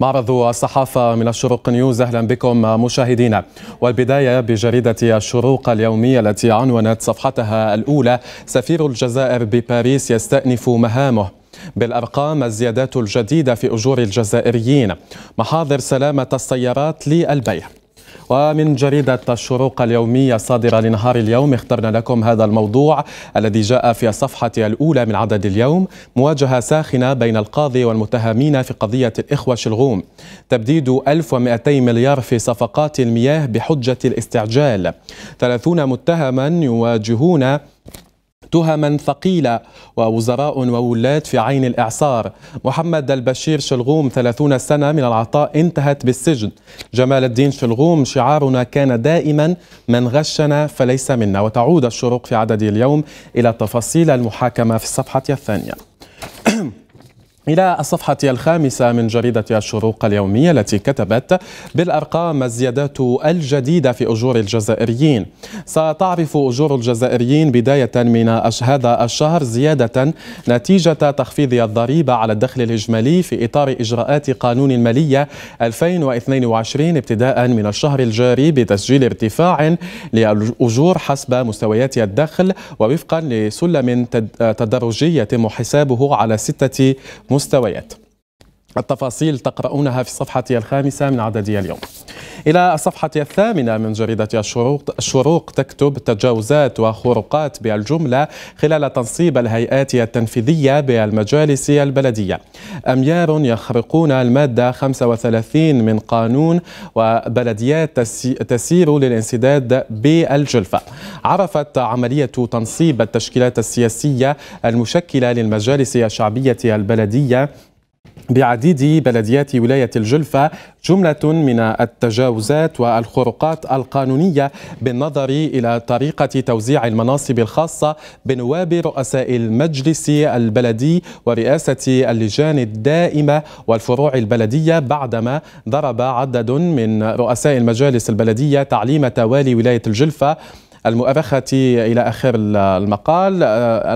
معرض الصحافة من الشروق نيوز أهلا بكم مشاهدينا والبداية بجريدة الشروق اليومية التي عنونت صفحتها الأولى سفير الجزائر بباريس يستأنف مهامه بالأرقام الزيادات الجديدة في أجور الجزائريين محاضر سلامة السيارات للبيع ومن جريدة الشروق اليومية الصادرة لنهار اليوم اخترنا لكم هذا الموضوع الذي جاء في الصفحة الأولى من عدد اليوم مواجهة ساخنة بين القاضي والمتهمين في قضية الإخوة شلغوم تبديد 1200 مليار في صفقات المياه بحجة الاستعجال 30 متهما يواجهون تهما ثقيلة ووزراء وولاة في عين الإعصار محمد البشير شلغوم 30 سنة من العطاء انتهت بالسجن جمال الدين شلغوم شعارنا كان دائما من غشنا فليس منا وتعود الشروق في عدد اليوم إلى تفاصيل المحاكمة في الصفحة الثانية إلى الصفحة الخامسة من جريدة الشروق اليومية التي كتبت بالأرقام الزيادات الجديدة في أجور الجزائريين ستعرف أجور الجزائريين بداية من هذا الشهر زيادة نتيجة تخفيض الضريبة على الدخل الإجمالي في إطار إجراءات قانون المالية 2022 ابتداء من الشهر الجاري بتسجيل ارتفاع للأجور حسب مستويات الدخل ووفقا لسلم تدرجي يتم حسابه على ستة مستويات التفاصيل تقرؤونها في الصفحة الخامسة من عددي اليوم إلى الصفحة الثامنة من جريدة الشروق, الشروق تكتب تجاوزات وخروقات بالجملة خلال تنصيب الهيئات التنفيذية بالمجالس البلدية أميار يخرقون المادة 35 من قانون وبلديات تسير للانسداد بالجلفة عرفت عملية تنصيب التشكيلات السياسية المشكلة للمجالس الشعبية البلدية بعديد بلديات ولاية الجلفة جملة من التجاوزات والخروقات القانونية بالنظر إلى طريقة توزيع المناصب الخاصة بنواب رؤساء المجلس البلدي ورئاسة اللجان الدائمة والفروع البلدية بعدما ضرب عدد من رؤساء المجالس البلدية تعليم توالي ولاية الجلفة المؤرخة إلى آخر المقال آه،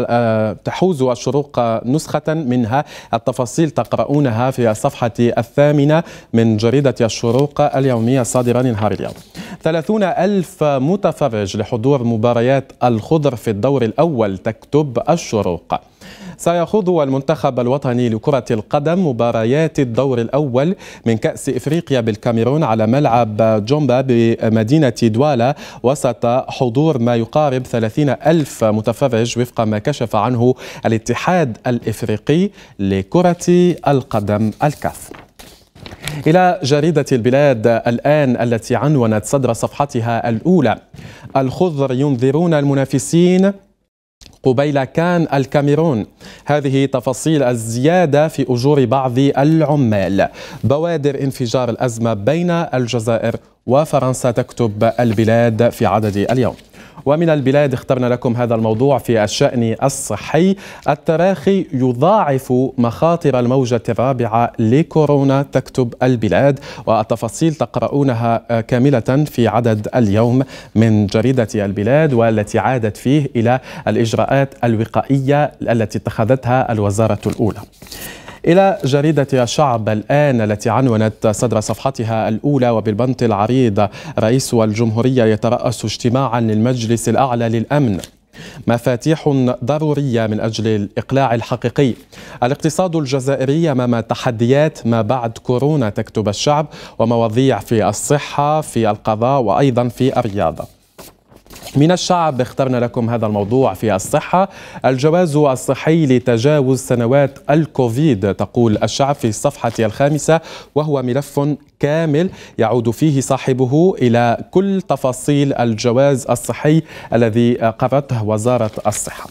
آه، تحوز الشروق نسخة منها التفاصيل تقرؤونها في الصفحة الثامنة من جريدة الشروق اليومية الصادرة نهار اليوم ثلاثون ألف متفرج لحضور مباريات الخضر في الدور الأول تكتب الشروق سيخوض المنتخب الوطني لكرة القدم مباريات الدور الأول من كأس إفريقيا بالكاميرون على ملعب جومبا بمدينة دوالا وسط حضور ما يقارب 30 ألف متفرج وفق ما كشف عنه الاتحاد الإفريقي لكرة القدم الكاف إلى جريدة البلاد الآن التي عنونت صدر صفحتها الأولى الخضر ينذرون المنافسين قبيل كان الكاميرون هذه تفاصيل الزيادة في أجور بعض العمال بوادر انفجار الأزمة بين الجزائر وفرنسا تكتب البلاد في عدد اليوم ومن البلاد اخترنا لكم هذا الموضوع في الشأن الصحي التراخي يضاعف مخاطر الموجة الرابعة لكورونا تكتب البلاد والتفاصيل تقرؤونها كاملة في عدد اليوم من جريدة البلاد والتي عادت فيه إلى الإجراءات الوقائية التي اتخذتها الوزارة الأولى إلى جريدة الشعب الآن التي عنونت صدر صفحتها الأولى وبالبنط العريض رئيس الجمهورية يترأس اجتماعا للمجلس الأعلى للأمن مفاتيح ضرورية من أجل الإقلاع الحقيقي الاقتصاد الجزائري أمام تحديات ما بعد كورونا تكتب الشعب ومواضيع في الصحة في القضاء وأيضا في الرياضة من الشعب اخترنا لكم هذا الموضوع في الصحة الجواز الصحي لتجاوز سنوات الكوفيد تقول الشعب في الصفحة الخامسة وهو ملف كامل يعود فيه صاحبه إلى كل تفاصيل الجواز الصحي الذي قرته وزارة الصحة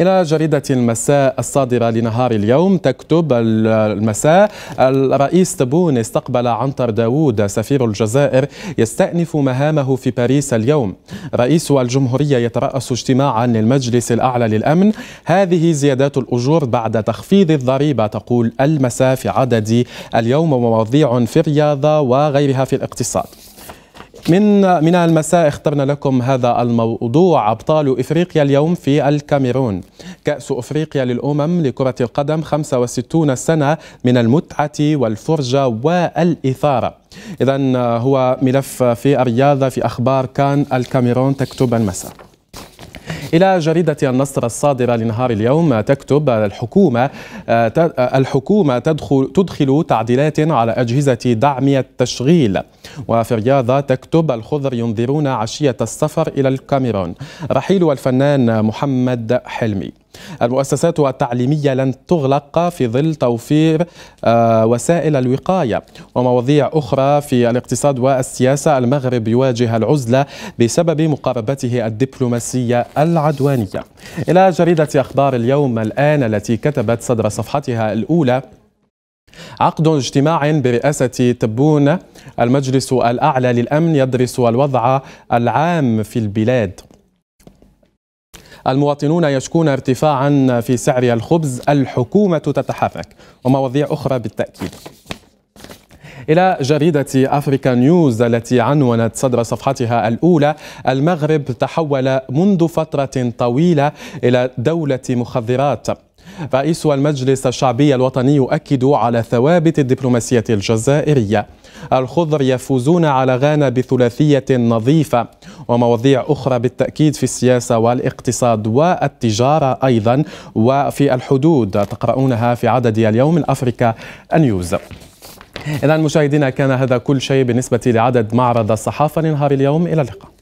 إلى جريدة المساء الصادرة لنهار اليوم تكتب المساء الرئيس تبون استقبل عنتر داوود سفير الجزائر يستأنف مهامه في باريس اليوم رئيس الجمهورية يترأس اجتماعا للمجلس الأعلى للأمن هذه زيادات الأجور بعد تخفيض الضريبة تقول المساء في عدد اليوم ومواضيع في الرياضة وغيرها في الاقتصاد من من المساء اخترنا لكم هذا الموضوع أبطال إفريقيا اليوم في الكاميرون كأس أفريقيا للأمم لكرة القدم 65 سنة من المتعة والفرجة والإثارة إذا آه، هو ملف في الرياضة في أخبار كان الكاميرون تكتب المساء إلى جريدة النصر الصادرة لنهار اليوم تكتب الحكومة الحكومة تدخل, تدخل تعديلات على أجهزة دعم التشغيل وفي الرياضة تكتب الخضر ينذرون عشية السفر إلى الكاميرون رحيل الفنان محمد حلمي المؤسسات التعليمية لن تغلق في ظل توفير آه، وسائل الوقاية ومواضيع أخرى في الاقتصاد والسياسة المغرب يواجه العزلة بسبب مقاربته الدبلوماسية العدوانية إلى جريدة أخبار اليوم الآن التي كتبت صدر صفحتها الأولى عقد اجتماع برئاسة تبون المجلس الأعلى للأمن يدرس الوضع العام في البلاد المواطنون يشكون ارتفاعا في سعر الخبز الحكومة تتحرك ومواضيع أخرى بالتأكيد إلى جريدة أفريكا نيوز التي عنونت صدر صفحتها الأولى المغرب تحول منذ فترة طويلة إلى دولة مخدرات رئيس المجلس الشعبي الوطني يؤكد على ثوابت الدبلوماسية الجزائرية الخضر يفوزون على غانا بثلاثية نظيفة ومواضيع أخرى بالتأكيد في السياسة والاقتصاد والتجارة أيضا وفي الحدود تقرؤونها في عدد اليوم من أفريكا نيوز إذا مشاهدينا كان هذا كل شيء بالنسبة لعدد معرض الصحافة لنهار اليوم إلى اللقاء